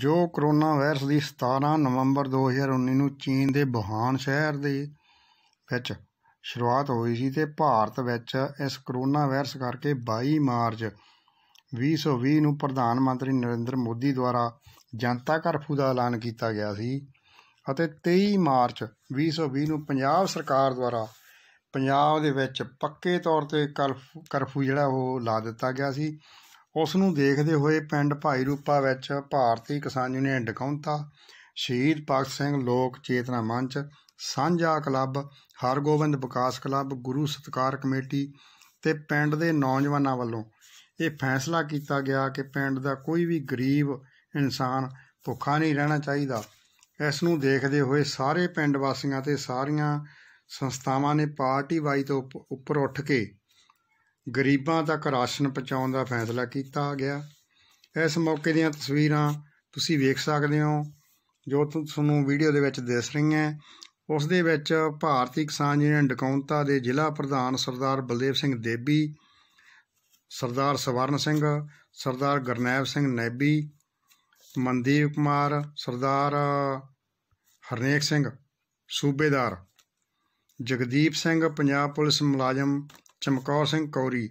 ਜੋ corona virus ਦੀ 17 ਨਵੰਬਰ 2019 ਨੂੰ ਚੀਨ ਦੇ ਬੁਹਾਨ ਸ਼ਹਿਰ ਦੇ ਵਿੱਚ ਸ਼ੁਰੂਆਤ ਹੋਈ ਸੀ ਤੇ ਭਾਰਤ ਵਿੱਚ ਇਸ ਕਰੋਨਾ ਵਾਇਰਸ ਕਰਕੇ 22 ਮਾਰਚ 2020 ਨੂੰ ਪ੍ਰਧਾਨ ਮੰਤਰੀ ਨਰਿੰਦਰ ਮੋਦੀ ਦੁਆਰਾ ਜਨਤਾ ਕਰਫਿਊ ਦਾ ਐਲਾਨ ਕੀਤਾ ਗਿਆ ਸੀ ਅਤੇ 23 ਮਾਰਚ 2020 ਨੂੰ ਪੰਜਾਬ ਸਰਕਾਰ ਦੁਆਰਾ ਪੰਜਾਬ ਦੇ ਵਿੱਚ ਪੱਕੇ ਤੌਰ ਤੇ ਕਰਫਿਊ ਜਿਹੜਾ ਉਹ ਲਾ ਦਿੱਤਾ ਗਿਆ ਸੀ ਉਸ ਨੂੰ ਦੇਖਦੇ ਹੋਏ ਪਿੰਡ ਭਾਈ ਰੂਪਾ ਵਿੱਚ ਭਾਰਤੀ ਕਿਸਾਨ ਯੂਨੀਅਨ ਡਕੌਂਤਾ ਸ਼ਹੀਦ ਭਗਤ ਸਿੰਘ ਲੋਕ Chetna Manch Sanjha club Hargobind Vikas club Guru Satkar committee ਤੇ ਪਿੰਡ ਦੇ ਨੌਜਵਾਨਾਂ ਵੱਲੋਂ ਇਹ ਫੈਸਲਾ ਕੀਤਾ ਗਿਆ ਕਿ ਪਿੰਡ ਦਾ ਕੋਈ ਵੀ ਗਰੀਬ ਇਨਸਾਨ ਭੁੱਖਾ ਨਹੀਂ ਰਹਿਣਾ ਚਾਹੀਦਾ ਇਸ ਨੂੰ ਦੇਖਦੇ ਹੋਏ ਸਾਰੇ ਪਿੰਡ ਵਾਸੀਆਂ ਤੇ ਸਾਰੀਆਂ ਸੰਸਥਾਵਾਂ ਨੇ ਪਾਰਟੀ ਵਾਈ ਤੋਂ ਉੱਪਰ ਉੱਠ ਕੇ ਗਰੀਬਾਂ ਤੱਕ ਰਾਸ਼ਨ ਪਹੁੰਚਾਉਣ ਦਾ ਫੈਸਲਾ ਕੀਤਾ ਗਿਆ ਇਸ ਮੌਕੇ ਦੀਆਂ ਤਸਵੀਰਾਂ ਤੁਸੀਂ ਵੇਖ ਸਕਦੇ ਹੋ ਜੋ ਤੁਹਾਨੂੰ ਵੀਡੀਓ ਦੇ ਵਿੱਚ ਦਿਸ ਰਹੀਆਂ ਉਸ ਦੇ ਵਿੱਚ ਭਾਰਤੀ ਕਿਸਾਨ ਯੂਨੀਅਨ ਡਕੌਂਤਾ ਦੇ ਜ਼ਿਲ੍ਹਾ ਪ੍ਰਧਾਨ ਸਰਦਾਰ ਬਲਦੇਵ ਸਿੰਘ ਦੇਬੀ ਸਰਦਾਰ ਸਵਰਨ ਸਿੰਘ ਸਰਦਾਰ ਗਰਨੈਬ ਸਿੰਘ ਨੈਬੀ ਮਨਦੀਪ ਕੁਮਾਰ ਸਰਦਾਰ ਹਰਨੇਕ ਸਿੰਘ ਸੂਬੇਦਾਰ ਜਗਦੀਪ ਸਿੰਘ ਪੰਜਾਬ ਪੁਲਿਸ ਮੁਲਾਜ਼ਮ ਚਮਕੌਰ ਸਿੰਘ ਕੌਰੀ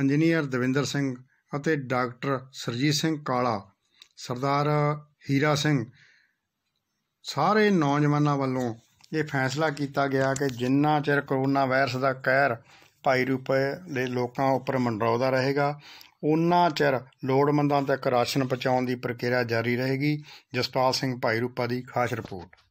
ਇੰਜੀਨੀਅਰ ਦਵਿੰਦਰ ਸਿੰਘ ਅਤੇ ਡਾਕਟਰ ਸਰਜੀਤ ਸਿੰਘ ਕਾਲਾ ਸਰਦਾਰ ਹੀਰਾ ਸਿੰਘ ਸਾਰੇ ਨੌਜਵਾਨਾਂ ਵੱਲੋਂ ਇਹ ਫੈਸਲਾ ਕੀਤਾ ਗਿਆ ਕਿ ਜਿੰਨਾ ਚਿਰ ਕਰੋਨਾ ਵਾਇਰਸ ਦਾ ਕਹਿਰ ਭਾਈ ਰੂਪੇ ਦੇ ਲੋਕਾਂ ਉੱਪਰ ਮੰਡਰਾਉਂਦਾ ਰਹੇਗਾ ਉਨਾ ਚਿਰ ਲੋੜਮੰਦਾਂ ਤੱਕ ਰਾਸ਼ਨ ਪਹੁੰਚਾਉਣ ਦੀ ਪ੍ਰਕਿਰਿਆ ਜਾਰੀ ਰਹੇਗੀ ਜਸਪਾਲ ਸਿੰਘ ਭਾਈ ਰੂਪਾ ਦੀ ਖਾਸ ਰਿਪੋਰਟ